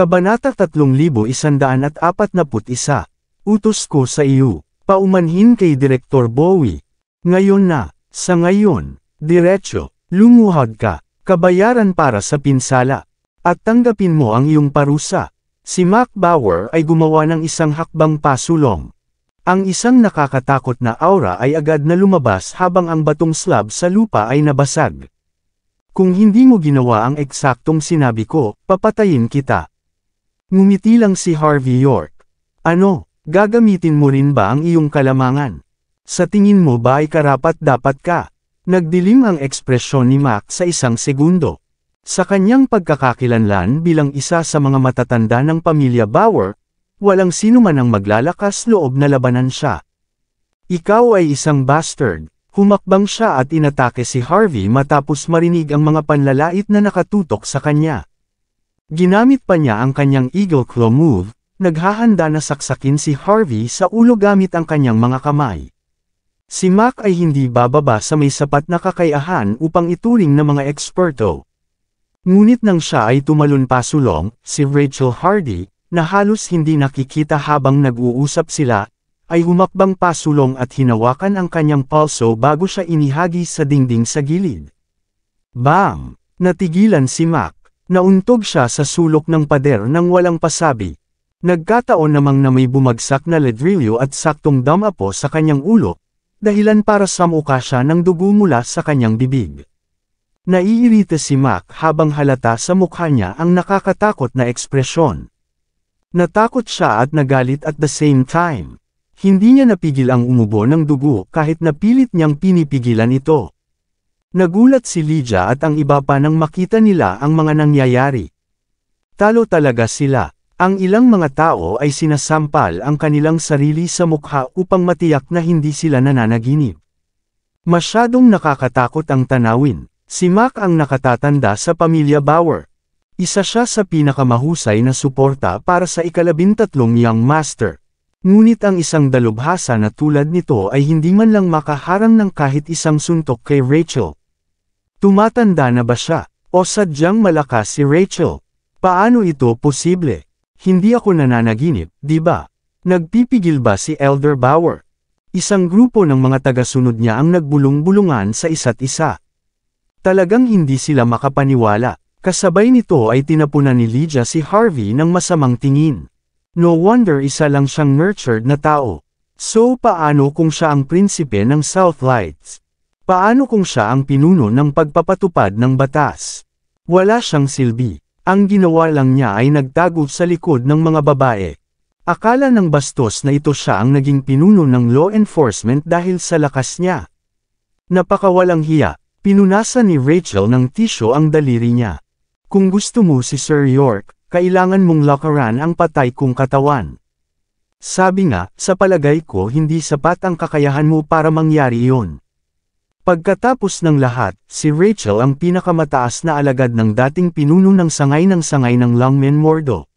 Kabanata 3141, Utos ko sa iyo, paumanhin kay Direktor Bowie. Ngayon na, sa ngayon, diretsyo, lumuhod ka, kabayaran para sa pinsala, at tanggapin mo ang iyong parusa. Si Mac Bauer ay gumawa ng isang hakbang pasulong. Ang isang nakakatakot na aura ay agad na lumabas habang ang batong slab sa lupa ay nabasag. Kung hindi mo ginawa ang eksaktong sinabi ko, papatayin kita. Ngumiti lang si Harvey York. Ano, gagamitin mo rin ba ang iyong kalamangan? Sa tingin mo ba ay karapat-dapat ka? Nagdilim ang ekspresyon ni Mac sa isang segundo. Sa kanyang pagkakakilanlan bilang isa sa mga matatanda ng pamilya Bauer, walang sino man ang maglalakas loob na labanan siya. Ikaw ay isang bastard. Humakbang siya at inatake si Harvey matapos marinig ang mga panlalait na nakatutok sa kanya. Ginamit pa niya ang kanyang Eagle Claw move, naghahanda na saksakin si Harvey sa ulo gamit ang kanyang mga kamay. Si Mac ay hindi bababa sa may sapat na kakayahan upang ituring ng mga eksperto. Ngunit nang siya ay tumalon pa sulong, si Rachel Hardy, na halos hindi nakikita habang nag-uusap sila, ay humakbang pasulong at hinawakan ang kanyang palso bago siya inihagi sa dingding sa gilid. Bam! Natigilan si Mac. Nauntog siya sa sulok ng pader nang walang pasabi. Nagkataon namang na may bumagsak na ledrillo at saktong dama sa kanyang ulo, dahilan para samuka siya ng dugo mula sa kanyang bibig. Naiirita si Mac habang halata sa mukha niya ang nakakatakot na ekspresyon. Natakot siya at nagalit at the same time. Hindi niya napigil ang umubo ng dugo kahit napilit niyang pinipigilan ito. Nagulat si Lydia at ang iba pa nang makita nila ang mga nangyayari. Talo talaga sila. Ang ilang mga tao ay sinasampal ang kanilang sarili sa mukha upang matiyak na hindi sila nananaginip. Masyadong nakakatakot ang tanawin. Si Mac ang nakatatanda sa pamilya Bauer. Isa siya sa pinakamahusay na suporta para sa ikalabintatlong young master. Ngunit ang isang dalubhasa na tulad nito ay hindi man lang makaharang ng kahit isang suntok kay Rachel. Tumatanda na ba siya? O sadyang malakas si Rachel? Paano ito posible? Hindi ako nananaginip, di ba? Nagpipigil ba si Elder Bauer? Isang grupo ng mga tagasunod niya ang nagbulong-bulungan sa isa't isa. Talagang hindi sila makapaniwala. Kasabay nito ay tinapunan ni Lydia si Harvey ng masamang tingin. No wonder isa lang siyang nurtured na tao. So paano kung siya ang prinsipe ng South Lights? Paano kung siya ang pinuno ng pagpapatupad ng batas? Wala siyang silbi. Ang ginawa lang niya ay nagtago sa likod ng mga babae. Akala ng bastos na ito siya ang naging pinuno ng law enforcement dahil sa lakas niya. Napakawalang hiya, pinunasan ni Rachel ng tisyo ang daliri niya. Kung gusto mo si Sir York, kailangan mong lakaran ang patay kong katawan. Sabi nga, sa palagay ko hindi sapat ang kakayahan mo para mangyari iyon. Pagkatapos ng lahat, si Rachel ang pinakamataas na alagad ng dating pinuno ng sangay ng sangay ng Longman Mordo.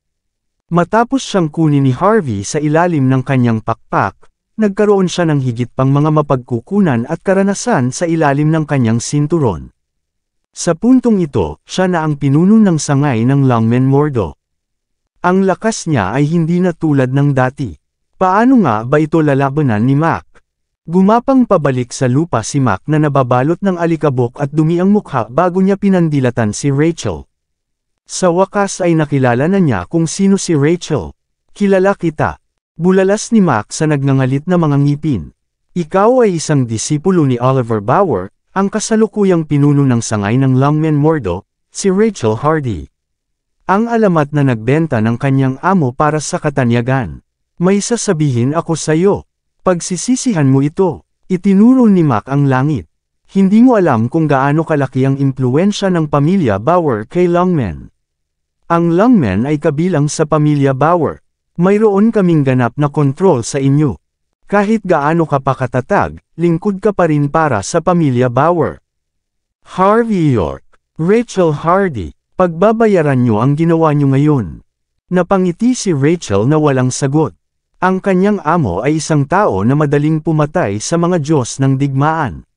Matapos siyang kunin ni Harvey sa ilalim ng kanyang pakpak, nagkaroon siya ng higit pang mga mapagkukunan at karanasan sa ilalim ng kanyang sinturon. Sa puntong ito, siya na ang pinuno ng sangay ng Longman Mordo. Ang lakas niya ay hindi na tulad ng dati. Paano nga ba ito lalabanan ni Mac? Gumapang pabalik sa lupa si Mac na nababalot ng alikabok at dumi ang mukha bago niya pinandilatan si Rachel. Sa wakas ay nakilala na niya kung sino si Rachel. Kilala kita. Bulalas ni Mac sa nagngangalit na mga ngipin. Ikaw ay isang disipulo ni Oliver Bauer, ang kasalukuyang pinuno ng sangay ng Longmen Mordo, si Rachel Hardy. Ang alamat na nagbenta ng kanyang amo para sa katanyagan. May sasabihin ako sa iyo. Pagsisisihan mo ito, itinuro ni Mac ang langit. Hindi mo alam kung gaano kalaki ang impluensya ng pamilya Bauer kay Longman. Ang Longman ay kabilang sa pamilya Bauer. Mayroon kaming ganap na kontrol sa inyo. Kahit gaano ka pa katatag, lingkod ka pa rin para sa pamilya Bauer. Harvey York, Rachel Hardy, pagbabayaran niyo ang ginawa niyo ngayon. Napangiti si Rachel na walang sagot. Ang kanyang amo ay isang tao na madaling pumatay sa mga Diyos ng digmaan.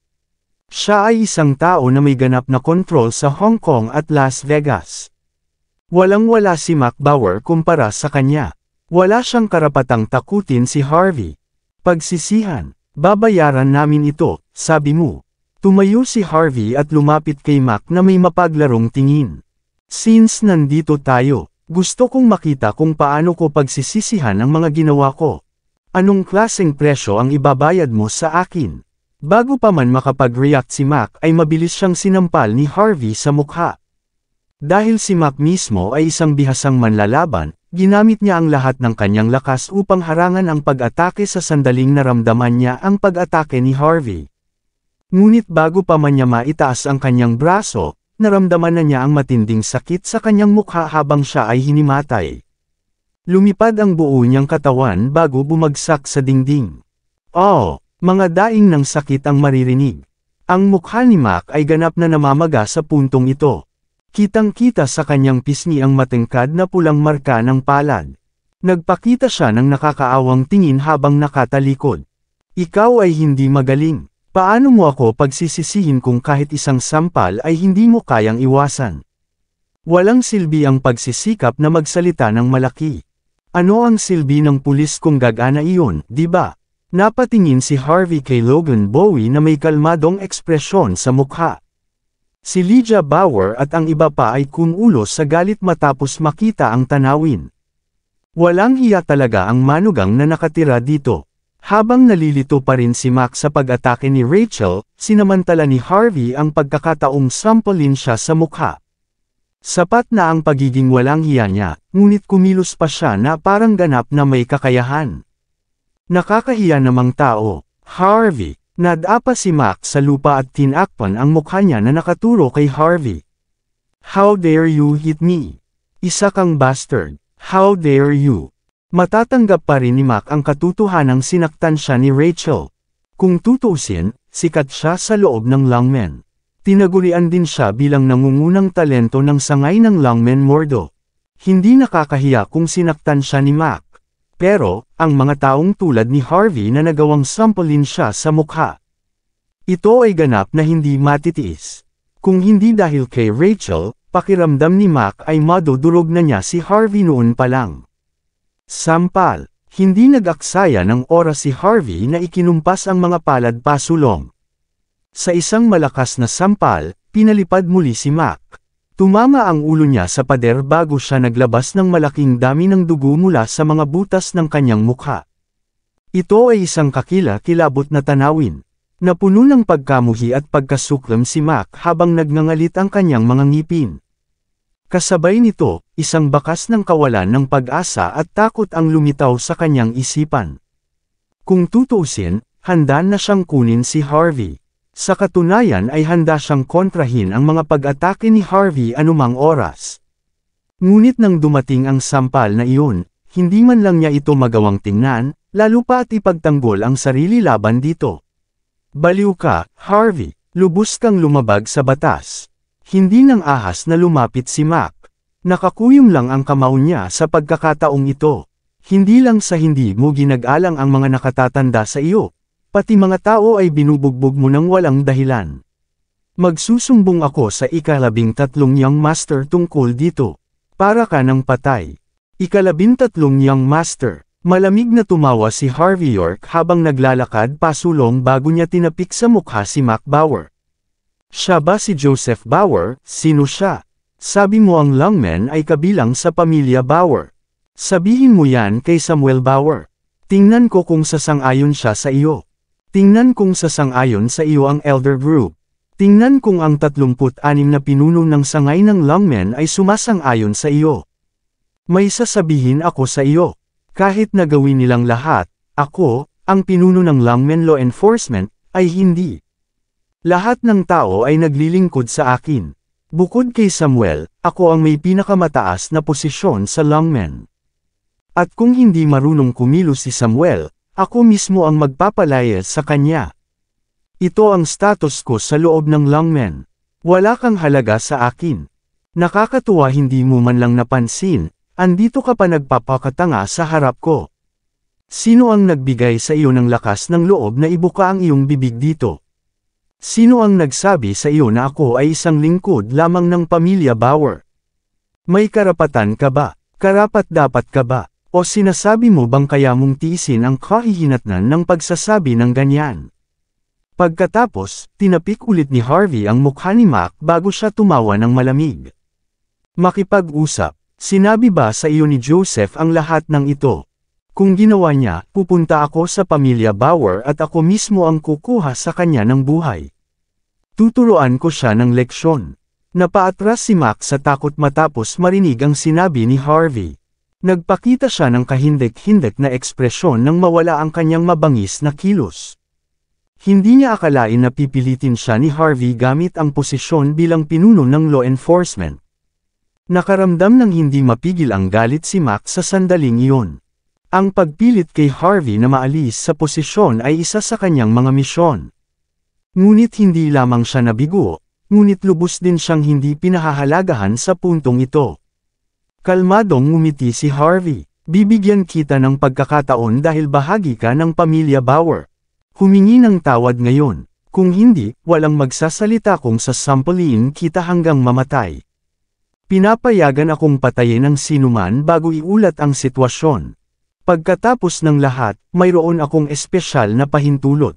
Siya ay isang tao na may ganap na kontrol sa Hong Kong at Las Vegas. Walang-wala si Mac Bauer kumpara sa kanya. Wala siyang karapatang takutin si Harvey. Pagsisihan, babayaran namin ito, sabi mo. Tumayo si Harvey at lumapit kay Mac na may mapaglarong tingin. Since nandito tayo, gusto kong makita kung paano ko pagsisisihan ang mga ginawa ko. Anong klaseng presyo ang ibabayad mo sa akin? Bago pa man makapag-react si Mac ay mabilis siyang sinampal ni Harvey sa mukha. Dahil si Mac mismo ay isang bihasang manlalaban, ginamit niya ang lahat ng kanyang lakas upang harangan ang pag-atake sa sandaling naramdaman niya ang pag-atake ni Harvey. Ngunit bago pa man niya maitaas ang kanyang braso, naramdaman na niya ang matinding sakit sa kanyang mukha habang siya ay hinimatay. Lumipad ang buo niyang katawan bago bumagsak sa dingding. Oh, mga daing ng sakit ang maririnig. Ang mukha ni Mac ay ganap na namamaga sa puntong ito. Kitang-kita sa kanyang pisngi ang matengkad na pulang marka ng palad. Nagpakita siya ng nakakaawang tingin habang nakatalikod. Ikaw ay hindi magaling. Paano mo ako pagsisisihin kung kahit isang sampal ay hindi mo kayang iwasan? Walang silbi ang pagsisikap na magsalita ng malaki. Ano ang silbi ng pulis kung gagana iyon, di ba? Napatingin si Harvey kay Logan Bowie na may kalmadong ekspresyon sa mukha. Si Lydia Bauer at ang iba pa ay kumulos sa galit matapos makita ang tanawin. Walang hiya talaga ang manugang na nakatira dito. Habang nalilito pa rin si Max sa pag-atake ni Rachel, sinamantala ni Harvey ang pagkakataong sampulin siya sa mukha. Sapat na ang pagiging walang hiya niya, ngunit kumilos pa siya na parang ganap na may kakayahan. Nakakahiya namang tao, Harvey, nadapa si Max sa lupa at tinakpan ang mukha niya na nakaturo kay Harvey. How dare you hit me? Isa kang bastard, how dare you? Matatanggap pa rin ni Mac ang katutuhanang sinaktan siya ni Rachel. Kung tutuusin, sikat siya sa loob ng Langmen. Tinagurian din siya bilang nangungunang talento ng sangay ng Langmen Mordo. Hindi nakakahiya kung sinaktan siya ni Mac. Pero, ang mga taong tulad ni Harvey na nagawang sampulin siya sa mukha. Ito ay ganap na hindi matitiis. Kung hindi dahil kay Rachel, pakiramdam ni Mac ay madudurog na niya si Harvey noon pa lang. Sampal, hindi nag-aksaya ng oras si Harvey na ikinumpas ang mga palad pasulong. Sa isang malakas na sampal, pinalipad muli si Mac. Tumama ang ulo niya sa pader bago siya naglabas ng malaking dami ng dugo mula sa mga butas ng kanyang mukha. Ito ay isang kakila-kilabot na tanawin. Napuno ng pagkamuhi at pagkasuklam si Mac habang nagngangalit ang kanyang mga ngipin. Kasabay nito, isang bakas ng kawalan ng pag-asa at takot ang lumitaw sa kanyang isipan. Kung tutuusin, handa na siyang kunin si Harvey. Sa katunayan ay handa siyang kontrahin ang mga pag-atake ni Harvey anumang oras. Ngunit nang dumating ang sampal na iyon, hindi man lang niya ito magawang tingnan, lalo pa at ipagtanggol ang sarili laban dito. Baliw ka, Harvey, lubos kang lumabag sa batas. Hindi nang ahas na lumapit si Mac. Nakakuyom lang ang kamao niya sa pagkakataong ito. Hindi lang sa hindi mo ginagalang ang mga nakatatanda sa iyo, pati mga tao ay binubugbog mo ng walang dahilan. Magsusumbong ako sa ikalabing tatlong niyang master tungkol dito. Para ka ng patay. Ikalabing tatlong niyang master. Malamig na tumawa si Harvey York habang naglalakad pasulong bago niya tinapik sa mukha si Mac Bauer. Siya ba si Joseph Bauer? Sino siya? Sabi mo ang longmen ay kabilang sa pamilya Bauer. Sabihin mo yan kay Samuel Bauer. Tingnan ko kung sasang-ayon siya sa iyo. Tingnan kung sasang-ayon sa iyo ang elder group. Tingnan kung ang 36 na pinuno ng sangay ng longmen ay sumasang-ayon sa iyo. May sasabihin ako sa iyo. Kahit na gawin nilang lahat, ako, ang pinuno ng Longmen Law Enforcement, ay hindi. Lahat ng tao ay naglilingkod sa akin. Bukod kay Samuel, ako ang may pinakamataas na posisyon sa Longmen. At kung hindi marunong kumilos si Samuel, ako mismo ang magpapalaya sa kanya. Ito ang status ko sa loob ng Longmen. Wala kang halaga sa akin. Nakakatuwa hindi mo man lang napansin, andito ka pa nagpapakatanga sa harap ko. Sino ang nagbigay sa iyo ng lakas ng loob na ibuka ang iyong bibig dito? Sino ang nagsabi sa iyo na ako ay isang lingkod lamang ng pamilya Bauer? May karapatan ka ba? Karapat dapat ka ba? O sinasabi mo bang kaya mong tiisin ang kahihinatnan ng pagsasabi ng ganyan? Pagkatapos, tinapik ulit ni Harvey ang mukha ni Mac bago siya tumawa ng malamig. Makipag-usap, sinabi ba sa iyo ni Joseph ang lahat ng ito? Kung ginawa niya, pupunta ako sa pamilya Bauer at ako mismo ang kukuha sa kanya ng buhay. Tuturuan ko siya ng leksyon. Napaatras si Max sa takot matapos marinig ang sinabi ni Harvey. Nagpakita siya ng kahindik-hindik na ekspresyon nang mawala ang kanyang mabangis na kilos. Hindi niya akalain na pipilitin siya ni Harvey gamit ang posisyon bilang pinuno ng law enforcement. Nakaramdam ng hindi mapigil ang galit si Max sa sandaling iyon. Ang pagpilit kay Harvey na maalis sa posisyon ay isa sa kanyang mga misyon. Ngunit hindi lamang siya nabigo, ngunit lubos din siyang hindi pinahahalagahan sa puntong ito. Kalmadong ngumiti si Harvey, bibigyan kita ng pagkakataon dahil bahagi ka ng pamilya Bauer. Humingi ng tawad ngayon, kung hindi, walang magsasalita kung sasampalin kita hanggang mamatay. Pinapayagan akong patayin ng sinuman bago iulat ang sitwasyon. Pagkatapos ng lahat, mayroon akong espesyal na pahintulot.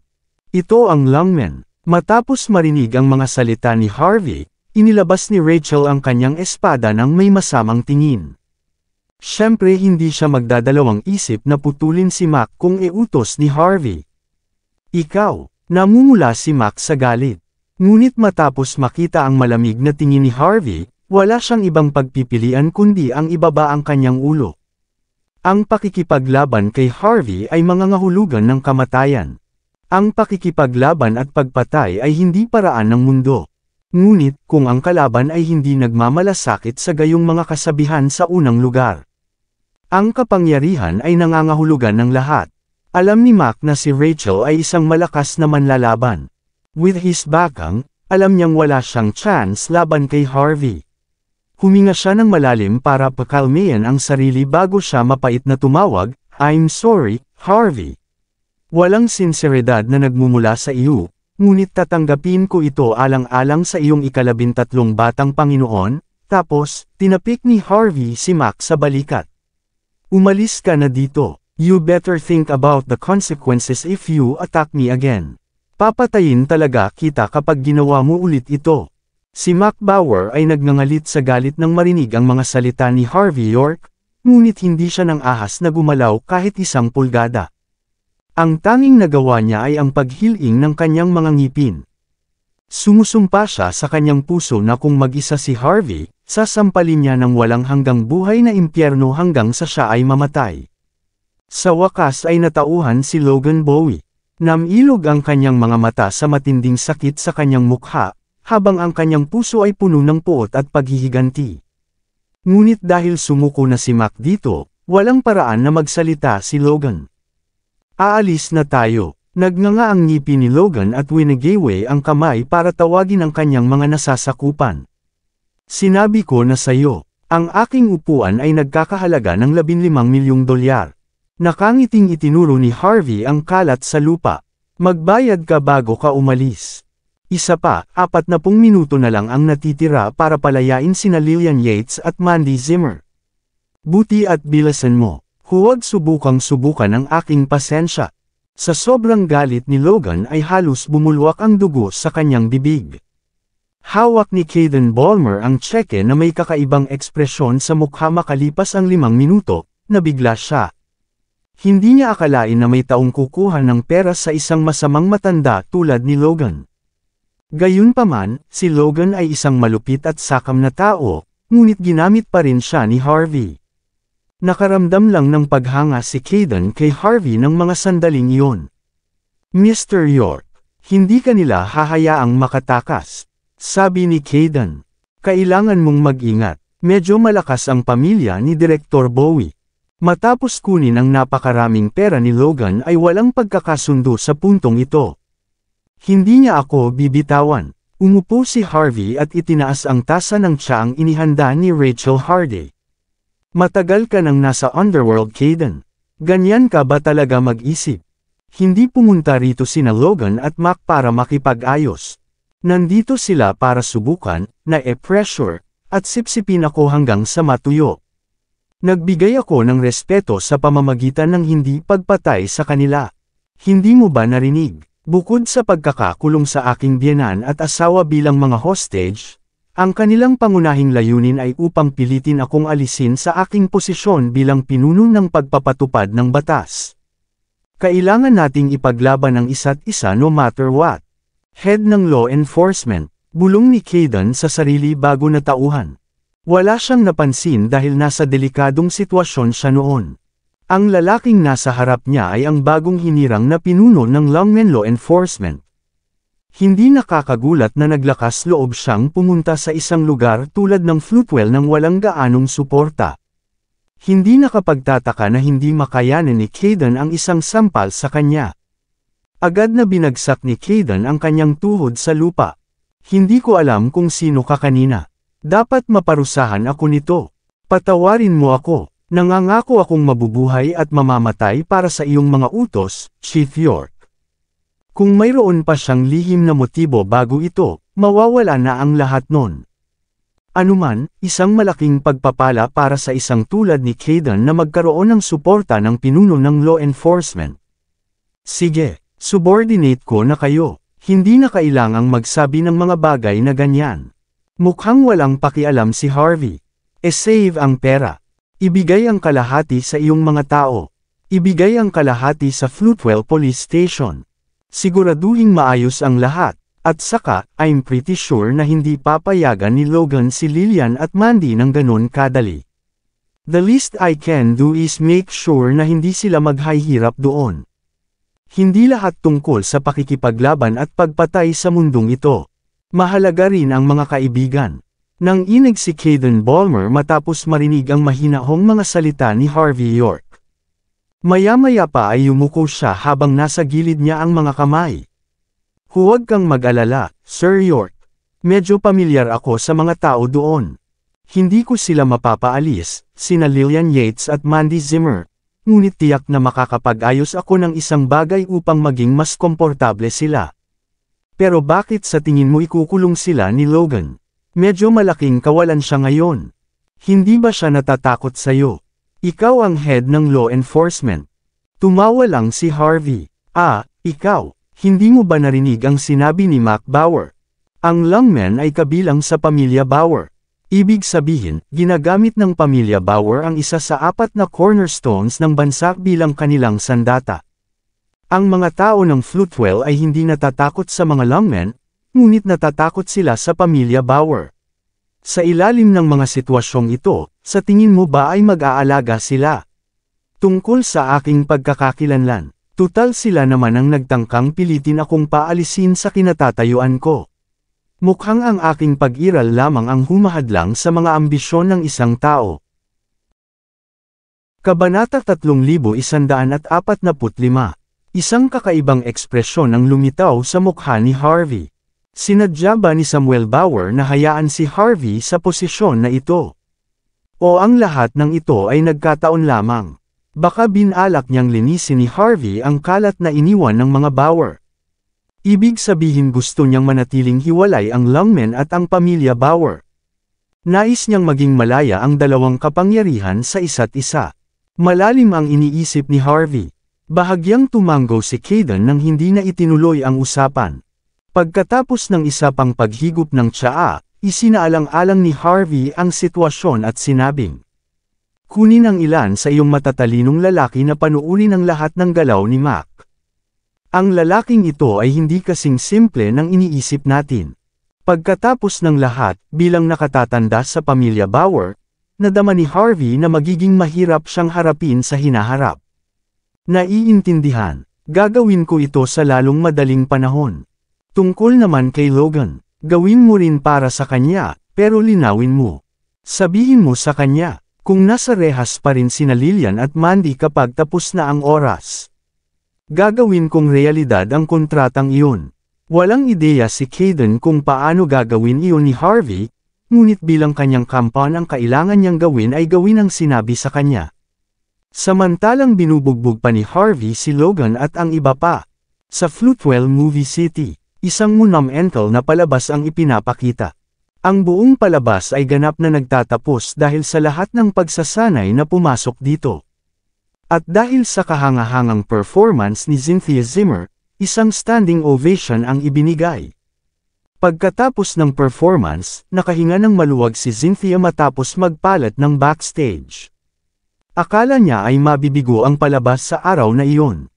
Ito ang Langmen. Matapos marinig ang mga salita ni Harvey, inilabas ni Rachel ang kanyang espada ng may masamang tingin. Siyempre hindi siya magdadalawang isip na putulin si Mac kung iutos ni Harvey. Ikaw, namumula si Mac sa galit. Ngunit matapos makita ang malamig na tingin ni Harvey, wala siyang ibang pagpipilian kundi ang ibaba ang kanyang ulo. Ang pakikipaglaban kay Harvey ay mangangahulugan ng kamatayan. Ang pakikipaglaban at pagpatay ay hindi paraan ng mundo. Ngunit, kung ang kalaban ay hindi nagmamalasakit sa gayong mga kasabihan sa unang lugar. Ang kapangyarihan ay nangangahulugan ng lahat. Alam ni Mac na si Rachel ay isang malakas na manlalaban. With his bakang, alam niyang wala siyang chance laban kay Harvey. Huminga siya ng malalim para pakalmayan ang sarili bago siya mapait na tumawag, I'm sorry, Harvey. Walang sinseridad na nagmumula sa iyo, ngunit tatanggapin ko ito alang-alang sa iyong ikalabintatlong batang Panginoon, tapos, tinapik ni Harvey si Mac sa balikat. Umalis ka na dito, you better think about the consequences if you attack me again. Papatayin talaga kita kapag ginawa mo ulit ito. Si Mac Bauer ay nagnangalit sa galit nang marinig ang mga salita ni Harvey York, ngunit hindi siya ng ahas na gumalaw kahit isang pulgada. Ang tanging nagawa niya ay ang paghiling ng kanyang mga ngipin. Sumusumpa siya sa kanyang puso na kung mag-isa si Harvey, sasampalin niya ng walang hanggang buhay na impyerno hanggang sa siya ay mamatay. Sa wakas ay natauhan si Logan Bowie. Namilog ang kanyang mga mata sa matinding sakit sa kanyang mukha habang ang kanyang puso ay puno ng puot at paghihiganti. Ngunit dahil sumuko na si Mac dito, walang paraan na magsalita si Logan. Aalis na tayo. Nagnganga ang ngipi ni Logan at winagayway ang kamay para tawagin ang kanyang mga nasasakupan. Sinabi ko na sayo, ang aking upuan ay nagkakahalaga ng 15 milyong dolyar. Nakangiting itinuro ni Harvey ang kalat sa lupa. Magbayad ka bago ka umalis. Isa pa, apat na pung minuto na lang ang natitira para palayain sina Lillian Yates at Mandy Zimmer. Buti at bilasan mo, huwag subukang subukan ang aking pasensya. Sa sobrang galit ni Logan ay halos bumulwak ang dugo sa kanyang bibig. Hawak ni Caden Ballmer ang tseke na may kakaibang ekspresyon sa mukha makalipas ang limang minuto, nabigla siya. Hindi niya akalain na may taong kukuha ng pera sa isang masamang matanda tulad ni Logan. Gayunpaman, si Logan ay isang malupit at sakam na tao, ngunit ginamit pa rin siya ni Harvey. Nakaramdam lang ng paghanga si Caden kay Harvey ng mga sandaling iyon. Mr. York, hindi kanila hahayaang makatakas, sabi ni Caden. Kailangan mong mag-ingat, medyo malakas ang pamilya ni Direktor Bowie. Matapos kunin ang napakaraming pera ni Logan ay walang pagkakasundo sa puntong ito. Hindi niya ako bibitawan. Umupo si Harvey at itinaas ang tasa ng tsaang inihanda ni Rachel Hardy. Matagal ka nang nasa underworld, Caden. Ganyan ka ba talaga mag-isip? Hindi pumunta rito sina Logan at Mac para makipag-ayos. Nandito sila para subukan, na e-pressure, at sipsipin ako hanggang sa matuyo. Nagbigay ako ng respeto sa pamamagitan ng hindi pagpatay sa kanila. Hindi mo ba narinig? Bukod sa pagkakakulong sa aking biyanan at asawa bilang mga hostage, ang kanilang pangunahing layunin ay upang pilitin akong alisin sa aking posisyon bilang pinuno ng pagpapatupad ng batas. Kailangan nating ipaglaban ang isa't isa no matter what. Head ng Law Enforcement, bulong ni Caden sa sarili bago natauhan. Wala siyang napansin dahil nasa delikadong sitwasyon siya noon. Ang lalaking nasa harap niya ay ang bagong hinirang na pinuno ng Longmen Law Enforcement. Hindi nakakagulat na naglakas loob siyang pumunta sa isang lugar tulad ng Flutwell ng walang gaanong suporta. Hindi nakapagtataka na hindi makayanan ni Caden ang isang sampal sa kanya. Agad na binagsak ni Caden ang kanyang tuhod sa lupa. Hindi ko alam kung sino ka kanina. Dapat maparusahan ako nito. Patawarin mo ako. Nangangako akong mabubuhay at mamamatay para sa iyong mga utos, Chief York. Kung mayroon pa siyang lihim na motibo bago ito, mawawala na ang lahat nun. Anuman, isang malaking pagpapala para sa isang tulad ni Caden na magkaroon ng suporta ng pinuno ng law enforcement. Sige, subordinate ko na kayo. Hindi na kailangang magsabi ng mga bagay na ganyan. Mukhang walang pakialam si Harvey. E save ang pera. Ibigay ang kalahati sa iyong mga tao. Ibigay ang kalahati sa Flutwell Police Station. Siguraduhin maayos ang lahat. At saka, I'm pretty sure na hindi papayagan ni Logan si Lillian at Mandy ng ganun kadali. The least I can do is make sure na hindi sila maghahirap doon. Hindi lahat tungkol sa pakikipaglaban at pagpatay sa mundong ito. Mahalaga rin ang mga kaibigan. Nang inig si Caden Ballmer matapos marinig ang mahinahong mga salita ni Harvey York. Maya-maya pa ay yumuko siya habang nasa gilid niya ang mga kamay. Huwag kang mag-alala, Sir York. Medyo pamilyar ako sa mga tao doon. Hindi ko sila mapapaalis, sina Lillian Yates at Mandy Zimmer. Ngunit tiyak na makakapag-ayos ako ng isang bagay upang maging mas komportable sila. Pero bakit sa tingin mo ikukulong sila ni Logan? Medyo malaking kawalan siya ngayon. Hindi ba siya natatakot sa'yo? Ikaw ang head ng law enforcement. Tumawa lang si Harvey. Ah, ikaw, hindi mo ba narinig ang sinabi ni Mac Bauer? Ang Langman ay kabilang sa pamilya Bauer. Ibig sabihin, ginagamit ng pamilya Bauer ang isa sa apat na cornerstones ng bansa bilang kanilang sandata. Ang mga tao ng Flutwell ay hindi natatakot sa mga Langman ngunit natatakot sila sa pamilya Bauer. Sa ilalim ng mga sitwasyong ito, sa tingin mo ba ay mag-aalaga sila? Tungkol sa aking pagkakakilanlan, tutal sila naman ang nagtangkang pilitin akong paalisin sa kinatatayuan ko. Mukhang ang aking pag-iral lamang ang humahadlang sa mga ambisyon ng isang tao. Kabanata 3145 Isang kakaibang ekspresyon ang lumitaw sa mukha ni Harvey. Sinadya ba ni Samuel Bauer na hayaan si Harvey sa posisyon na ito? O ang lahat ng ito ay nagkataon lamang? Baka binalak niyang linisin ni Harvey ang kalat na iniwan ng mga Bauer. Ibig sabihin gusto niyang manatiling hiwalay ang Longman at ang pamilya Bauer. Nais niyang maging malaya ang dalawang kapangyarihan sa isa't isa. Malalim ang iniisip ni Harvey. Bahagyang tumango si Caden nang hindi na itinuloy ang usapan. Pagkatapos ng isa pang paghigop ng tsaa, isinaalang-alang ni Harvey ang sitwasyon at sinabing, Kunin ang ilan sa iyong matatalinong lalaki na panuunin ang lahat ng galaw ni Mac. Ang lalaking ito ay hindi kasing simple ng iniisip natin. Pagkatapos ng lahat, bilang nakatatanda sa pamilya Bauer, nadama ni Harvey na magiging mahirap siyang harapin sa hinaharap. Naiintindihan, gagawin ko ito sa lalong madaling panahon. Tungkol naman kay Logan, gawin mo rin para sa kanya, pero linawin mo. Sabihin mo sa kanya, kung nasa rehas pa rin sina Lillian at Mandy kapag tapos na ang oras. Gagawin kong realidad ang kontratang iyon. Walang ideya si Caden kung paano gagawin iyon ni Harvey, ngunit bilang kanyang kampan ang kailangan niyang gawin ay gawin ang sinabi sa kanya. Samantalang binubugbog pa ni Harvey si Logan at ang iba pa, sa Flutwell Movie City. Isang munam enkel na palabas ang ipinapakita. Ang buong palabas ay ganap na nagtatapos dahil sa lahat ng pagsasanay na pumasok dito. At dahil sa kahangahangang performance ni Cynthia Zimmer, isang standing ovation ang ibinigay. Pagkatapos ng performance, nakahinga ng maluwag si Cynthia matapos magpalat ng backstage. Akala niya ay mabibigo ang palabas sa araw na iyon.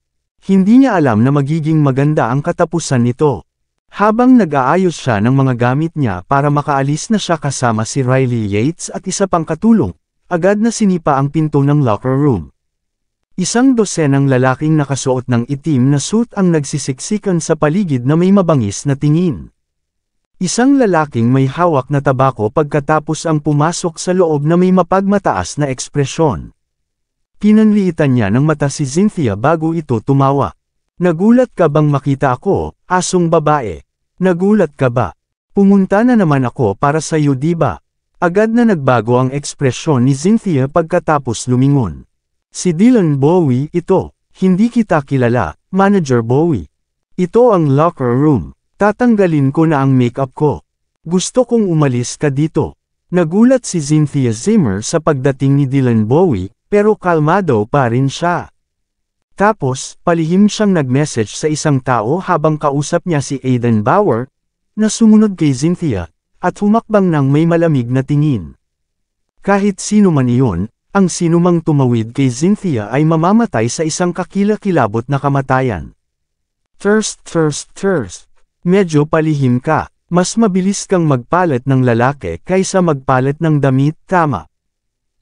Hindi niya alam na magiging maganda ang katapusan nito. Habang nag-aayos siya ng mga gamit niya para makaalis na siya kasama si Riley Yates at isa pang katulong, agad na sinipa ang pinto ng locker room. Isang dosenang lalaking nakasuot ng itim na suit ang nagsisiksikan sa paligid na may mabangis na tingin. Isang lalaking may hawak na tabako pagkatapos ang pumasok sa loob na may mapagmataas na ekspresyon. Kinanliitan niya ng mata si Cynthia bago ito tumawa. Nagulat ka bang makita ako, asong babae? Nagulat ka ba? Pumunta na naman ako para sa iyo diba? Agad na nagbago ang ekspresyon ni Cynthia pagkatapos lumingon. Si Dylan Bowie ito, hindi kita kilala, Manager Bowie. Ito ang locker room, tatanggalin ko na ang makeup ko. Gusto kong umalis ka dito. Nagulat si Cynthia Zimmer sa pagdating ni Dylan Bowie, pero kalmado pa rin siya. Tapos, palihim siyang nag-message sa isang tao habang kausap niya si Aiden Bauer, na sumunod kay Cynthia, at humakbang ng may malamig na tingin. Kahit sino man iyon, ang sinumang tumawid kay Cynthia ay mamamatay sa isang kakilakilabot na kamatayan. Thirst, thirst, thirst. Medyo palihim ka, mas mabilis kang magpalit ng lalaki kaysa magpalit ng damit, tama.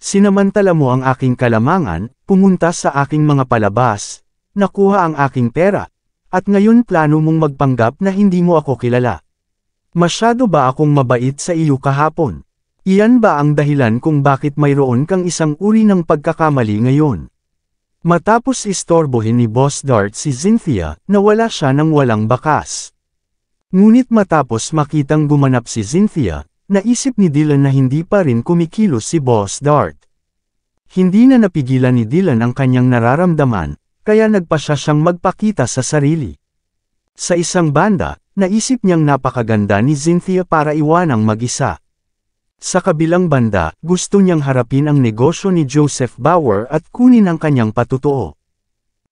Sinamantala mo ang aking kalamangan, pumunta sa aking mga palabas, nakuha ang aking pera, at ngayon plano mong magpanggap na hindi mo ako kilala. Masyado ba akong mabait sa iyo kahapon? Iyan ba ang dahilan kung bakit mayroon kang isang uri ng pagkakamali ngayon? Matapos istorbohin ni Boss Dart si Cynthia, nawala siya ng walang bakas. Ngunit matapos makitang gumanap si Cynthia, naisip ni Dylan na hindi pa rin kumikilos si Boss Dart. Hindi na napigilan ni Dylan ang kanyang nararamdaman, kaya nagpasya siyang magpakita sa sarili. Sa isang banda, naisip niyang napakaganda ni Cynthia para iwanang mag-isa. Sa kabilang banda, gusto niyang harapin ang negosyo ni Joseph Bauer at kunin ang kanyang patutuo.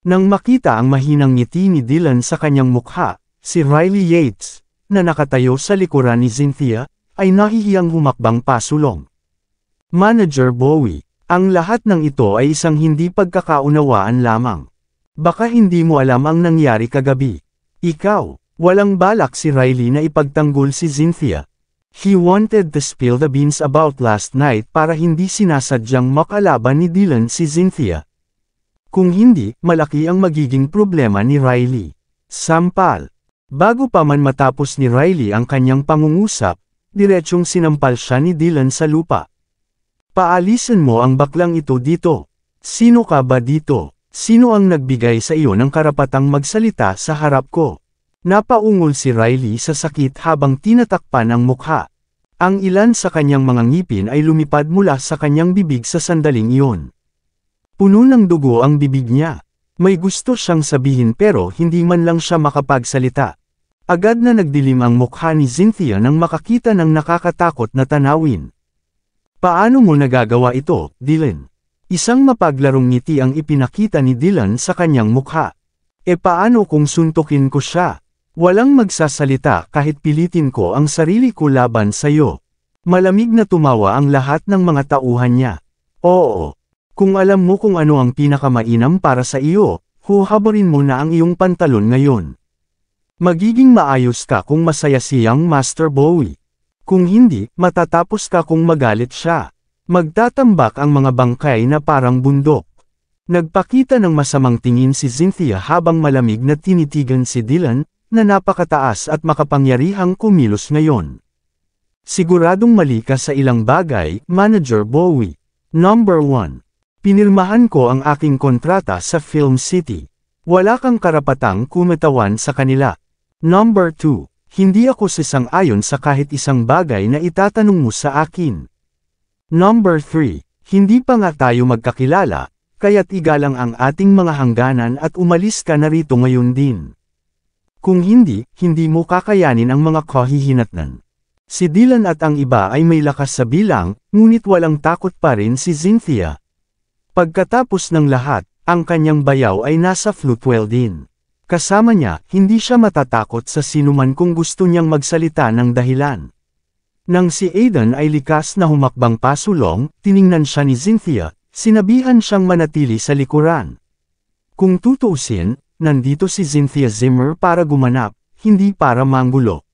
Nang makita ang mahinang ngiti ni Dylan sa kanyang mukha, si Riley Yates, na nakatayo sa likuran ni Cynthia, ay nahihiyang humakbang pasulong. Manager Bowie, ang lahat ng ito ay isang hindi pagkakaunawaan lamang. Baka hindi mo alam ang nangyari kagabi. Ikaw, walang balak si Riley na ipagtanggol si Cynthia. He wanted to spill the beans about last night para hindi sinasadyang makalaban ni Dylan si Cynthia. Kung hindi, malaki ang magiging problema ni Riley. Sampal. Bago pa man matapos ni Riley ang kanyang pangungusap, diretsong sinampal siya ni Dylan sa lupa. Paalisin mo ang baklang ito dito. Sino ka ba dito? Sino ang nagbigay sa iyo ng karapatang magsalita sa harap ko? Napaungol si Riley sa sakit habang tinatakpan ang mukha. Ang ilan sa kanyang mga ngipin ay lumipad mula sa kanyang bibig sa sandaling iyon. Puno ng dugo ang bibig niya. May gusto siyang sabihin pero hindi man lang siya makapagsalita. Agad na nagdilim ang mukha ni Cynthia nang makakita ng nakakatakot na tanawin. Paano mo nagagawa ito, Dylan? Isang mapaglarong ngiti ang ipinakita ni Dylan sa kanyang mukha. E paano kung suntukin ko siya? Walang magsasalita kahit pilitin ko ang sarili ko laban sa'yo. Malamig na tumawa ang lahat ng mga tauhan niya. Oo. Kung alam mo kung ano ang pinakamainam para sa iyo, huhabarin mo na ang iyong pantalon ngayon. Magiging maayos ka kung masaya siyang Master Bowie. Kung hindi, matatapos ka kung magalit siya. Magtatambak ang mga bangkay na parang bundok. Nagpakita ng masamang tingin si Cynthia habang malamig na tinitigan si Dylan, na napakataas at makapangyarihang kumilos ngayon. Siguradong mali ka sa ilang bagay, Manager Bowie. Number 1. Pinirmahan ko ang aking kontrata sa Film City. Wala kang karapatang kumitawan sa kanila. Number 2. Hindi ako sasang-ayon sa kahit isang bagay na itatanong mo sa akin. Number 3. Hindi pa nga tayo magkakilala, kaya't igalang ang ating mga hangganan at umalis ka na rito ngayon din. Kung hindi, hindi mo kakayanin ang mga kahihinatnan. Si Dylan at ang iba ay may lakas sa bilang, ngunit walang takot pa rin si Cynthia. Pagkatapos ng lahat, ang kanyang bayaw ay nasa flute din. Kasama niya, hindi siya matatakot sa sinuman kung gusto niyang magsalita ng dahilan. Nang si Aiden ay likas na humakbang pasulong, tiningnan siya ni Cynthia, sinabihan siyang manatili sa likuran. Kung tutuusin, nandito si Cynthia Zimmer para gumanap, hindi para manggulo.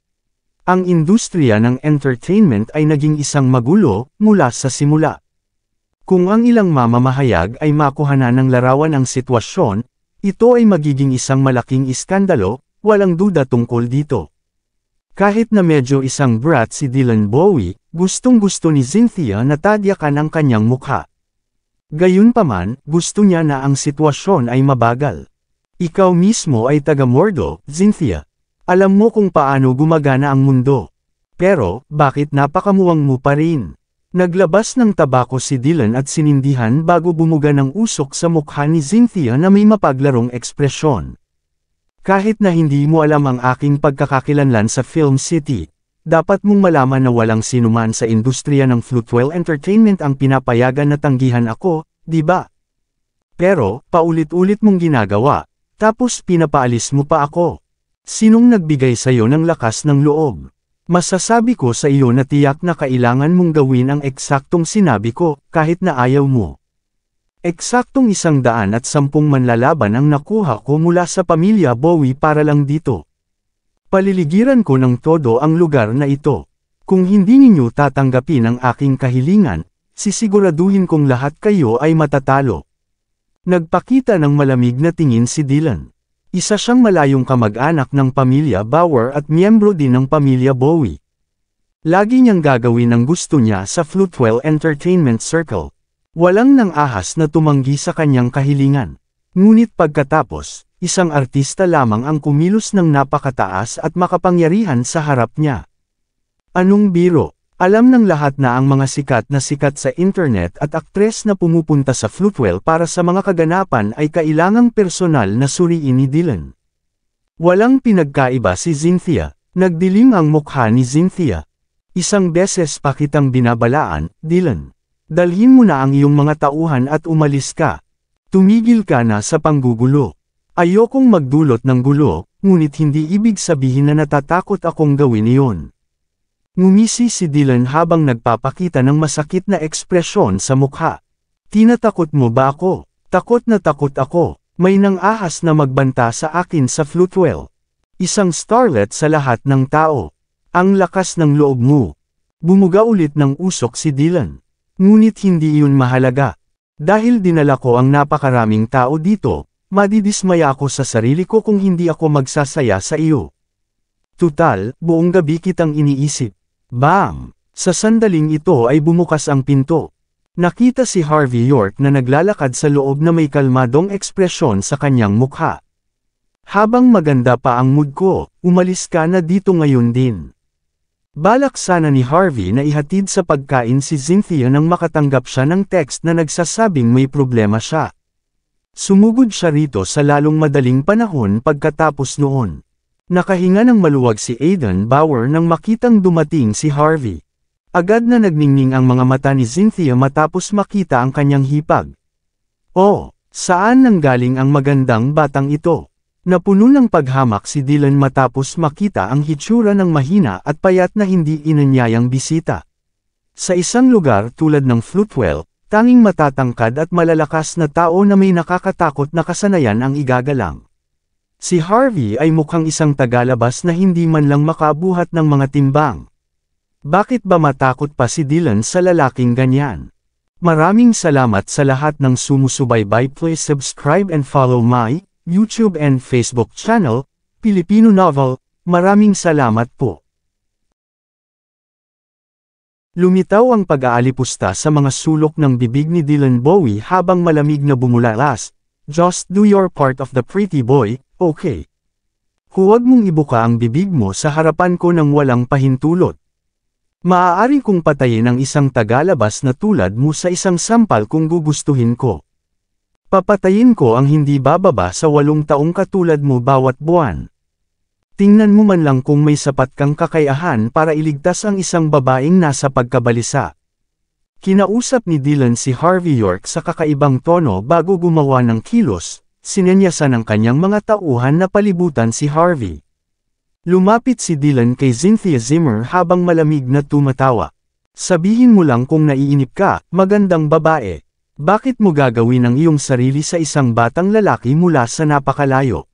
Ang industriya ng entertainment ay naging isang magulo mula sa simula. Kung ang ilang mamamahayag ay makuha na ng larawan ang sitwasyon, ito ay magiging isang malaking iskandalo, walang duda tungkol dito. Kahit na medyo isang brat si Dylan Bowie, gustong-gusto ni Cynthia na tadyakan ang kanyang mukha. Gayunpaman, gusto niya na ang sitwasyon ay mabagal. Ikaw mismo ay taga-Mordo, Cynthia. Alam mo kung paano gumagana ang mundo. Pero, bakit napakamuwang mo pa rin? Naglabas ng tabako si Dylan at sinindihan bago bumuga ng usok sa mukha ni Cynthia na may mapaglarong ekspresyon. Kahit na hindi mo alam ang aking pagkakakilanlan sa Film City, dapat mong malaman na walang sinuman sa industriya ng Flutwell Entertainment ang pinapayagan na tanggihan ako, di ba? Pero, paulit-ulit mong ginagawa, tapos pinapaalis mo pa ako. Sinong nagbigay sa'yo ng lakas ng loob? Masasabi ko sa iyo na tiyak na kailangan mong gawin ang eksaktong sinabi ko, kahit na ayaw mo. Eksaktong isang daan at sampung manlalaban ang nakuha ko mula sa pamilya Bowie para lang dito. Paliligiran ko ng todo ang lugar na ito. Kung hindi ninyo tatanggapin ang aking kahilingan, sisiguraduhin kong lahat kayo ay matatalo. Nagpakita ng malamig na tingin si Dylan. Isa siyang malayong kamag-anak ng pamilya Bauer at miyembro din ng pamilya Bowie. Lagi niyang gagawin ang gusto niya sa Flutwell Entertainment Circle. Walang nang ahas na tumanggi sa kanyang kahilingan. Ngunit pagkatapos, isang artista lamang ang kumilos ng napakataas at makapangyarihan sa harap niya. Anong biro? Alam ng lahat na ang mga sikat na sikat sa internet at aktres na pumupunta sa Flutwell para sa mga kaganapan ay kailangang personal na suriin ni Dylan. Walang pinagkaiba si Cynthia, nagdiling ang mukha ni Cynthia. Isang beses pa kitang binabalaan, Dylan. Dalhin mo na ang iyong mga tauhan at umalis ka. Tumigil ka na sa panggugulo. Ayokong magdulot ng gulo, ngunit hindi ibig sabihin na natatakot akong gawin iyon. Ngumisi si Dylan habang nagpapakita ng masakit na ekspresyon sa mukha. Tinatakot mo ba ako? Takot na takot ako. May nang ahas na magbanta sa akin sa Flutwell. Isang starlet sa lahat ng tao. Ang lakas ng loob mo. Bumuga ulit ng usok si Dylan. Ngunit hindi iyon mahalaga. Dahil dinala ko ang napakaraming tao dito, madidismaya ako sa sarili ko kung hindi ako magsasaya sa iyo. Tutal, buong gabi kitang iniisip. Bang! Sa sandaling ito ay bumukas ang pinto. Nakita si Harvey York na naglalakad sa loob na may kalmadong ekspresyon sa kanyang mukha. Habang maganda pa ang mood ko, umalis ka na dito ngayon din. Balak sana ni Harvey na ihatid sa pagkain si Cynthia nang makatanggap siya ng text na nagsasabing may problema siya. Sumugod siya rito sa lalong madaling panahon pagkatapos noon. Nakahinga ng maluwag si Aiden Bauer nang makitang dumating si Harvey. Agad na nagningning ang mga mata ni Cynthia matapos makita ang kanyang hipag. Oh, saan nanggaling ang magandang batang ito? Napuno ng paghamak si Dylan matapos makita ang hitsura ng mahina at payat na hindi inanyayang bisita. Sa isang lugar tulad ng Flutwell, tanging matatangkad at malalakas na tao na may nakakatakot na kasanayan ang igagalang. Si Harvey ay mukhang isang tagalabas na hindi man lang makabuhat ng mga timbang. Bakit ba matakot pa si Dylan sa lalaking ganyan? Maraming salamat sa lahat ng sumusubaybay. Please subscribe and follow my YouTube and Facebook channel, Filipino Novel. Maraming salamat po. Lumitaw ang pag-aalipusta sa mga sulok ng bibig ni Dylan Bowie habang malamig na bumulalas. Just do your part of the pretty boy, Okay. Huwag mong ibuka ang bibig mo sa harapan ko ng walang pahintulot. Maaari kong patayin ang isang tagalabas na tulad mo sa isang sampal kung gugustuhin ko. Papatayin ko ang hindi bababa sa walong taong katulad mo bawat buwan. Tingnan mo man lang kung may sapat kang kakayahan para iligtas ang isang babaeng nasa pagkabalisa. Kinausap ni Dylan si Harvey York sa kakaibang tono bago gumawa ng kilos, sinanyasan ng kanyang mga tauhan na palibutan si Harvey. Lumapit si Dylan kay Cynthia Zimmer habang malamig na tumatawa. Sabihin mo lang kung naiinip ka, magandang babae. Bakit mo gagawin ang iyong sarili sa isang batang lalaki mula sa napakalayo?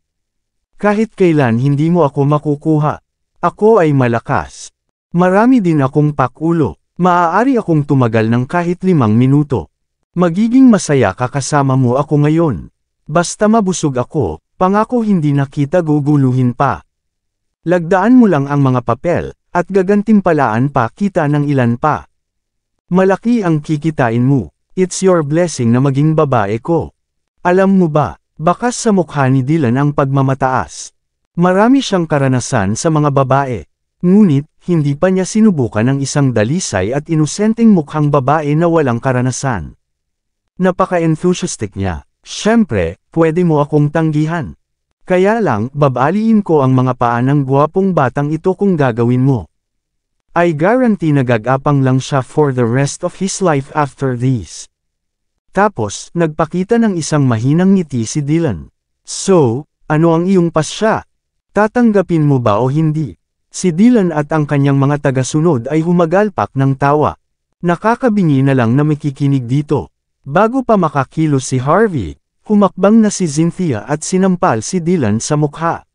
Kahit kailan hindi mo ako makukuha. Ako ay malakas. Marami din akong pakulo. Maaari akong tumagal ng kahit limang minuto. Magiging masaya ka kasama mo ako ngayon. Basta mabusog ako, pangako hindi na kita guguluhin pa. Lagdaan mo lang ang mga papel, at gagantimpalaan pa kita ng ilan pa. Malaki ang kikitain mo, it's your blessing na maging babae ko. Alam mo ba, bakas sa mukha ni Dylan ang pagmamataas. Marami siyang karanasan sa mga babae. Ngunit, hindi pa niya sinubukan ang isang dalisay at inusenteng mukhang babae na walang karanasan. Napaka-enthusiastic niya, Siyempre, pwede mo akong tanggihan. Kaya lang, babaliin ko ang mga paa ng gwapong batang ito kung gagawin mo. I guarantee na gagapang lang siya for the rest of his life after this. Tapos, nagpakita ng isang mahinang ngiti si Dylan. So, ano ang iyong pasya? Tatanggapin mo ba o hindi? Si Dylan at ang kanyang mga tagasunod ay humagalpak ng tawa. Nakakabingi na lang na makikinig dito. Bago pa makakilos si Harvey, humakbang na si Cynthia at sinampal si Dylan sa mukha.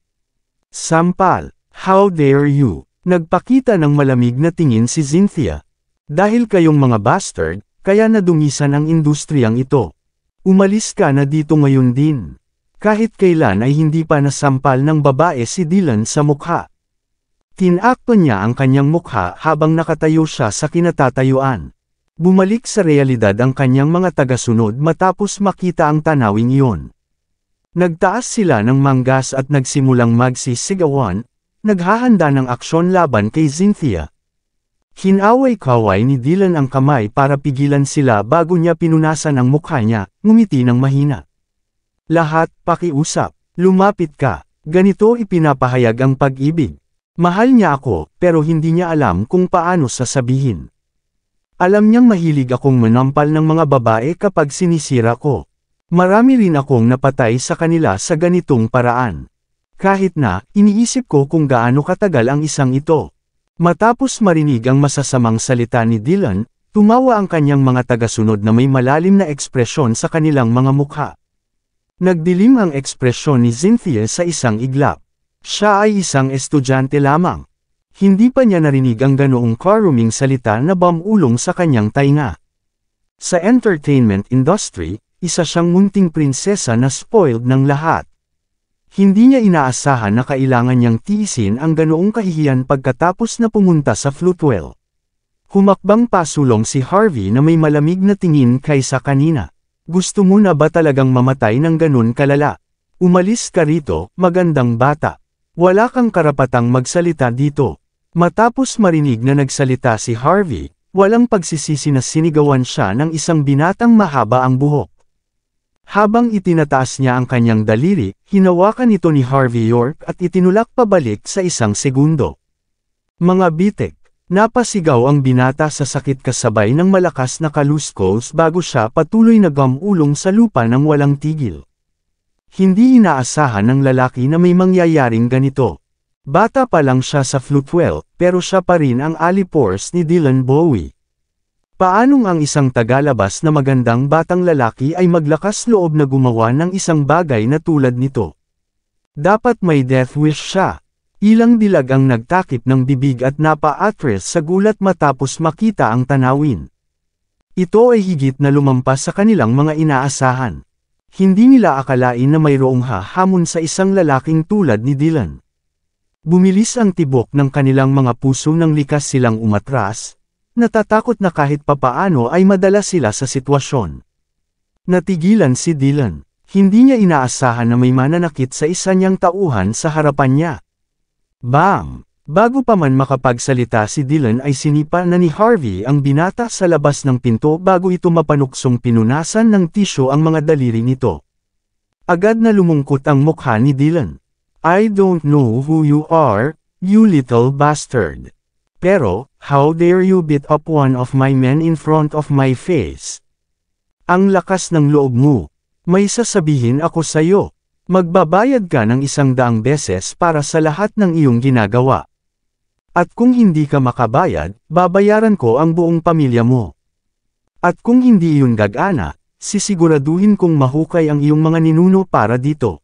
Sampal, how dare you? Nagpakita ng malamig na tingin si Cynthia. Dahil kayong mga bastard, kaya nadungisan ang industriyang ito. Umalis ka na dito ngayon din. Kahit kailan ay hindi pa nasampal ng babae si Dylan sa mukha. Tinakto niya ang kanyang mukha habang nakatayo siya sa kinatatayuan. Bumalik sa realidad ang kanyang mga tagasunod matapos makita ang tanawing iyon. Nagtaas sila ng manggas at nagsimulang magsisigawan, naghahanda ng aksyon laban kay Cynthia. Hinaway-kaway ni Dylan ang kamay para pigilan sila bago niya pinunasan ang mukha niya, ngumiti ng mahina. Lahat, pakiusap, lumapit ka, ganito ipinapahayag ang pag-ibig. Mahal niya ako, pero hindi niya alam kung paano sasabihin. Alam niyang mahilig akong manampal ng mga babae kapag sinisira ko. Marami rin akong napatay sa kanila sa ganitong paraan. Kahit na, iniisip ko kung gaano katagal ang isang ito. Matapos marinig ang masasamang salita ni Dylan, tumawa ang kanyang mga tagasunod na may malalim na ekspresyon sa kanilang mga mukha. Nagdilim ang ekspresyon ni Cynthia sa isang iglap. Siya ay isang estudyante lamang. Hindi pa niya narinig ang ganoong karuming salita na bamulong sa kanyang tainga. Sa entertainment industry, isa siyang munting prinsesa na spoiled ng lahat. Hindi niya inaasahan na kailangan niyang tiisin ang ganoong kahihiyan pagkatapos na pumunta sa Flutwell. Humakbang pasulong si Harvey na may malamig na tingin kaysa kanina. Gusto mo na ba talagang mamatay ng ganun kalala? Umalis ka rito, magandang bata. Wala kang karapatang magsalita dito. Matapos marinig na nagsalita si Harvey, walang pagsisisi na sinigawan siya ng isang binatang mahaba ang buhok. Habang itinataas niya ang kanyang daliri, hinawakan ito ni Harvey York at itinulak pabalik sa isang segundo. Mga bitik, napasigaw ang binata sa sakit kasabay ng malakas na kaluskos bago siya patuloy na gamulong sa lupa ng walang tigil. Hindi inaasahan ng lalaki na may mangyayaring ganito. Bata pa lang siya sa Flutwell, pero siya pa rin ang alipores ni Dylan Bowie. Paanong ang isang tagalabas na magandang batang lalaki ay maglakas loob na gumawa ng isang bagay na tulad nito? Dapat may death wish siya. Ilang dilag ang nagtakip ng bibig at napa-atres sa gulat matapos makita ang tanawin. Ito ay higit na lumampas sa kanilang mga inaasahan. Hindi nila akalain na mayroong hahamon sa isang lalaking tulad ni Dylan. Bumilis ang tibok ng kanilang mga puso nang likas silang umatras, natatakot na kahit papaano ay madala sila sa sitwasyon. Natigilan si Dylan. Hindi niya inaasahan na may mananakit sa isa niyang tauhan sa harapan niya. Bam! Bago pa man makapagsalita si Dylan ay sinipa na ni Harvey ang binata sa labas ng pinto bago ito mapanuksong pinunasan ng tisyo ang mga daliri nito. Agad na lumungkot ang mukha ni Dylan. I don't know who you are, you little bastard. Pero, how dare you beat up one of my men in front of my face? Ang lakas ng loob mo. May sasabihin ako sa'yo. Magbabayad ka ng isang daang beses para sa lahat ng iyong ginagawa. At kung hindi ka makabayad, babayaran ko ang buong pamilya mo. At kung hindi iyon gagana, sisiguraduhin kong mahukay ang iyong mga ninuno para dito.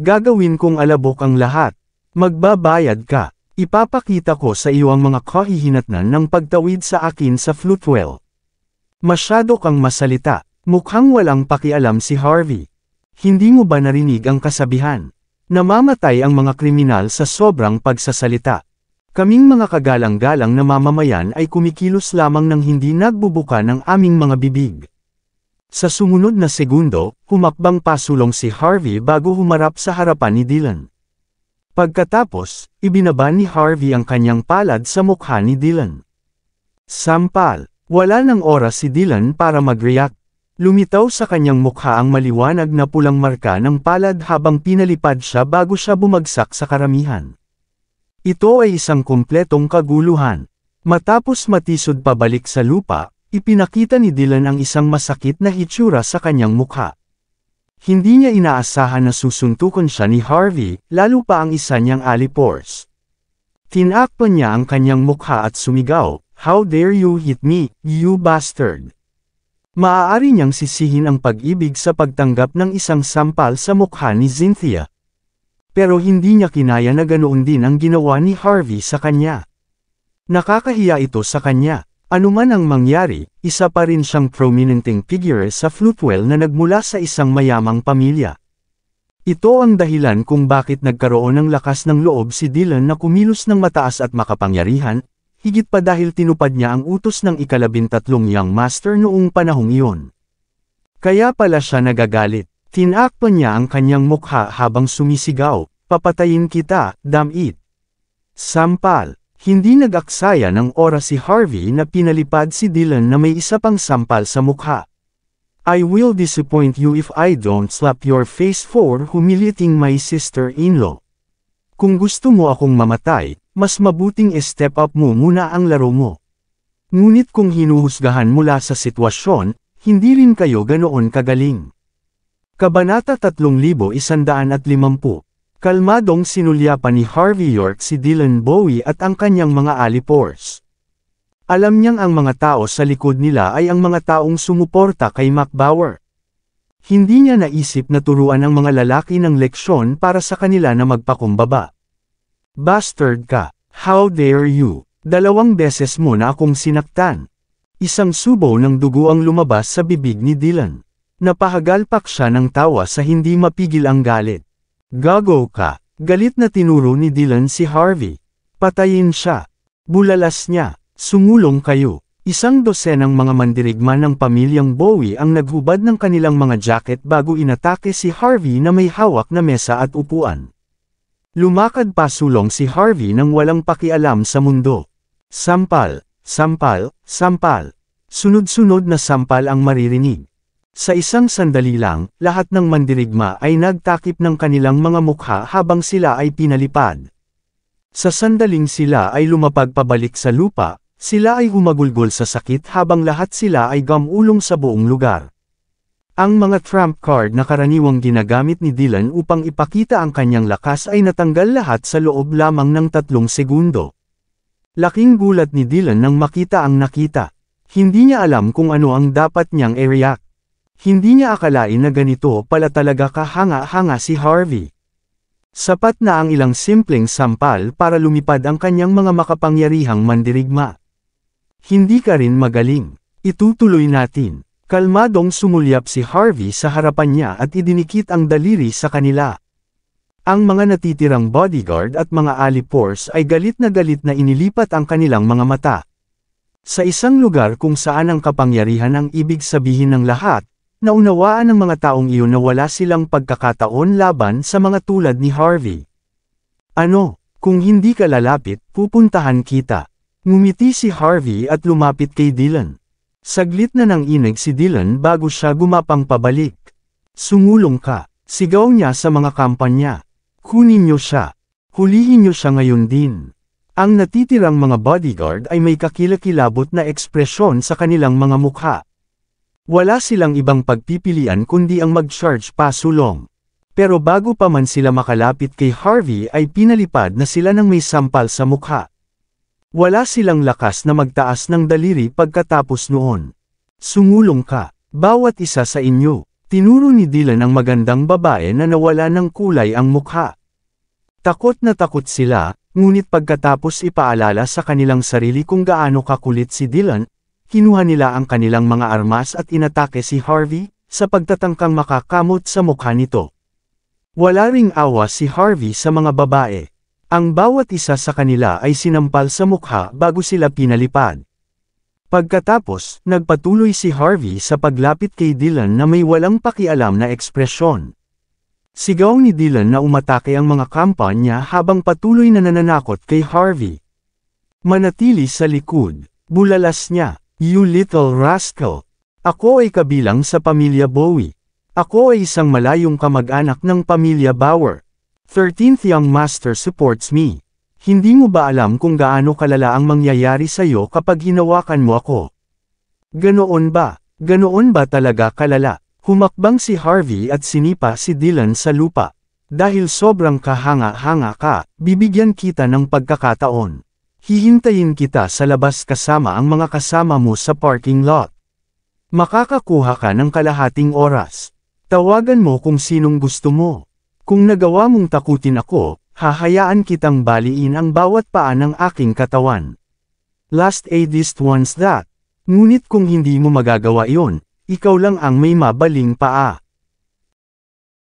Gagawin kong alabok ang lahat. Magbabayad ka. Ipapakita ko sa iyo ang mga kahihinatnan ng pagtawid sa akin sa flutwell. Masyado kang masalita. Mukhang walang pakialam si Harvey. Hindi mo ba narinig ang kasabihan? Namamatay ang mga kriminal sa sobrang pagsasalita. Kaming mga kagalang-galang na mamamayan ay kumikilos lamang ng hindi nagbubuka ng aming mga bibig. Sa sumunod na segundo, humakbang pasulong si Harvey bago humarap sa harapan ni Dylan. Pagkatapos, ibinaba ni Harvey ang kanyang palad sa mukha ni Dylan. Sampal, wala ng oras si Dylan para mag-react. Lumitaw sa kanyang mukha ang maliwanag na pulang marka ng palad habang pinalipad siya bago siya bumagsak sa karamihan. Ito ay isang kumpletong kaguluhan. Matapos matisod pabalik sa lupa, Ipinakita ni Dylan ang isang masakit na hitsura sa kanyang mukha. Hindi niya inaasahan na susuntukan siya ni Harvey, lalo pa ang isa niyang alipors. Tinakpan niya ang kanyang mukha at sumigaw, How dare you hit me, you bastard! Maaari niyang sisihin ang pag-ibig sa pagtanggap ng isang sampal sa mukha ni Cynthia. Pero hindi niya kinaya na ganoon din ang ginawa ni Harvey sa kanya. Nakakahiya ito sa kanya. Anuman ang mangyari, isa pa rin siyang prominenteng figure sa Flutwell na nagmula sa isang mayamang pamilya. Ito ang dahilan kung bakit nagkaroon ng lakas ng loob si Dylan na kumilos ng mataas at makapangyarihan, higit pa dahil tinupad niya ang utos ng ikalabintatlong Young Master noong panahong iyon. Kaya pala siya nagagalit. Tinakpan niya ang kanyang mukha habang sumisigaw, papatayin kita, damn it. Sampal. Hindi nag-aksaya ng oras si Harvey na pinalipad si Dylan na may isa pang sampal sa mukha. I will disappoint you if I don't slap your face for humiliating my sister-in-law. Kung gusto mo akong mamatay, mas mabuting step up mo muna ang laro mo. Ngunit kung hinuhusgahan mula sa sitwasyon, hindi rin kayo ganoon kagaling. Kabanata 3150 Kalmadong sinulyapan ni Harvey York si Dylan Bowie at ang kanyang mga alipors. Alam niyang ang mga tao sa likod nila ay ang mga taong sumuporta kay Mac Bauer. Hindi niya naisip na turuan ang mga lalaki ng leksyon para sa kanila na magpakumbaba. Bastard ka, how dare you, dalawang beses mo na akong sinaktan. Isang subo ng dugo ang lumabas sa bibig ni Dylan. Napahagalpak siya ng tawa sa hindi mapigil ang galit. Gago ka. Galit na tinuro ni Dylan si Harvey. Patayin siya. Bulalas niya. Sumulong kayo. Isang dosenang mga mandirigma ng pamilyang Bowie ang naghubad ng kanilang mga jacket bago inatake si Harvey na may hawak na mesa at upuan. Lumakad pa sulong si Harvey nang walang pakialam sa mundo. Sampal, sampal, sampal. Sunod-sunod na sampal ang maririnig. Sa isang sandali lang, lahat ng mandirigma ay nagtakip ng kanilang mga mukha habang sila ay pinalipad. Sa sandaling sila ay lumapag pabalik sa lupa, sila ay humagulgol sa sakit habang lahat sila ay gamulong sa buong lugar. Ang mga trump card na karaniwang ginagamit ni Dylan upang ipakita ang kanyang lakas ay natanggal lahat sa loob lamang ng tatlong segundo. Laking gulat ni Dylan nang makita ang nakita. Hindi niya alam kung ano ang dapat niyang i-react. Hindi niya akalain na ganito pala talaga kahanga-hanga si Harvey. Sapat na ang ilang simpleng sampal para lumipad ang kanyang mga makapangyarihang mandirigma. Hindi ka rin magaling. Itutuloy natin. Kalmadong sumulyap si Harvey sa harapan niya at idinikit ang daliri sa kanila. Ang mga natitirang bodyguard at mga alipors ay galit na galit na inilipat ang kanilang mga mata. Sa isang lugar kung saan ang kapangyarihan ang ibig sabihin ng lahat, Naunawaan ng mga taong iyon na wala silang pagkakataon laban sa mga tulad ni Harvey. Ano, kung hindi ka lalapit, pupuntahan kita. Ngumiti si Harvey at lumapit kay Dylan. Saglit na nang inig si Dylan bago siya gumapang pabalik. Sumulong ka, sigaw niya sa mga kampanya. Kunin niyo siya. Hulihin niyo siya ngayon din. Ang natitirang mga bodyguard ay may kakilakilabot na ekspresyon sa kanilang mga mukha. Wala silang ibang pagpipilian kundi ang mag-charge pa sulong. Pero bago pa man sila makalapit kay Harvey ay pinalipad na sila ng may sampal sa mukha. Wala silang lakas na magtaas ng daliri pagkatapos noon. Sungulong ka, bawat isa sa inyo. Tinuro ni Dylan ang magandang babae na nawala ng kulay ang mukha. Takot na takot sila, ngunit pagkatapos ipaalala sa kanilang sarili kung gaano kakulit si Dylan, kinuha nila ang kanilang mga armas at inatake si Harvey, sa pagtatangkang makakamot sa mukha nito. Wala ring awa si Harvey sa mga babae. Ang bawat isa sa kanila ay sinampal sa mukha bago sila pinalipad. Pagkatapos, nagpatuloy si Harvey sa paglapit kay Dylan na may walang pakialam na ekspresyon. Sigaw ni Dylan na umatake ang mga kampanya habang patuloy na nananakot kay Harvey. Manatili sa likod, bulalas niya. You little rascal! Ako ay kabilang sa pamilya Bowie. Ako ay isang malayong kamag-anak ng pamilya Bauer. 13th Young Master supports me. Hindi mo ba alam kung gaano kalala ang mangyayari sa'yo kapag hinawakan mo ako? Ganoon ba? Ganoon ba talaga kalala? Humakbang si Harvey at sinipa si Dylan sa lupa. Dahil sobrang kahanga-hanga ka, bibigyan kita ng pagkakataon. Hihintayin kita sa labas kasama ang mga kasama mo sa parking lot. Makakakuha ka ng kalahating oras. Tawagan mo kung sinong gusto mo. Kung nagawa mong takutin ako, hahayaan kitang baliin ang bawat paa ng aking katawan. Last aidist wants that. Ngunit kung hindi mo magagawa iyon, ikaw lang ang may mabaling paa.